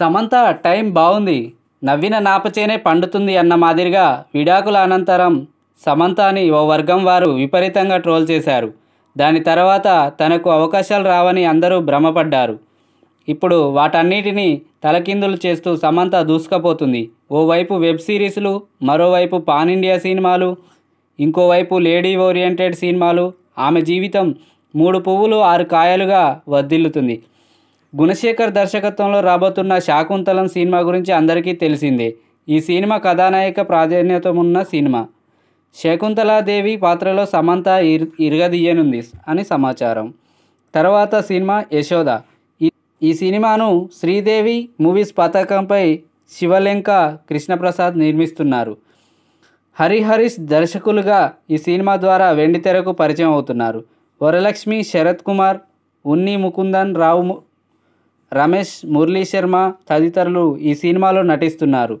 Samantha time బాగుంది నవ్విన నాపచేనే పండుతుంది అన్న మాదిరిగా విడాకుల అనంతరం సమంతాని ఓ వర్గం వారు విపరీతంగా ట్రోల్ చేశారు దాని తర్వాత తనకు అవకాశాలు రావని అందరూ భ్రమపడ్డారు ఇప్పుడు వాటన్నిటినీ తలకిందులు చేస్తూ సమంత దూసుకపోతుంది ఓవైపు వెబ్ సిరీస్లు మరోవైపు పాన్ ఇండియా సినిమాలు ఇంకోవైపు లేడీ ఓరియంటెడ్ సినిమాలు ఆమె జీవితం మూడు పువ్వులు ఆరు కాయలుగా వర్ధిల్లుతుంది గుణశేఖర్ దర్శకత్వంలో రాబోతున్న శాకుంతలం సినిమా గురించి అందరికీ తెలిసిందే ఈ సినిమా కథానాయక ప్రాధాన్యత ఉన్న సినిమా శకుంతలాదేవి పాత్రలో సమంత ఇర్ ఇరగదీయనుంది అని సమాచారం తర్వాత సినిమా యశోద ఈ సినిమాను శ్రీదేవి మూవీస్ పతాకంపై శివలెంక కృష్ణప్రసాద్ నిర్మిస్తున్నారు హరిహరీష్ దర్శకులుగా ఈ సినిమా ద్వారా వెండితెరకు పరిచయం అవుతున్నారు వరలక్ష్మి శరత్ కుమార్ ఉన్ని ముకుందన్ రావు రమేష్ మురళీ శర్మ తదితరులు ఈ సినిమాలో నటిస్తున్నారు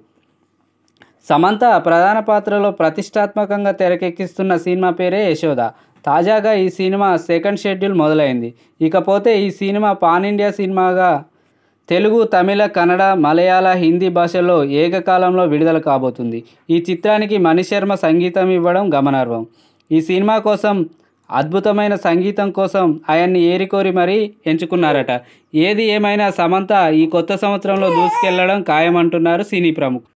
సమంత ప్రధాన పాత్రలో ప్రతిష్టాత్మకంగా తెరకెక్కిస్తున్న సినిమా పేరే యశోద తాజాగా ఈ సినిమా సెకండ్ షెడ్యూల్ మొదలైంది ఇకపోతే ఈ సినిమా పాన్ ఇండియా సినిమాగా తెలుగు తమిళ కన్నడ మలయాళ హిందీ భాషల్లో ఏకకాలంలో విడుదల కాబోతుంది ఈ చిత్రానికి మణిశర్మ సంగీతం ఇవ్వడం గమనార్హం ఈ సినిమా కోసం అద్భుతమైన సంగీతం కోసం ఆయన్ని ఏరికోరి మరీ ఎంచుకున్నారట ఏది ఏమైనా సమంత ఈ కొత్త సంవత్సరంలో దూసుకెళ్లడం ఖాయమంటున్నారు సినీ ప్రముఖ్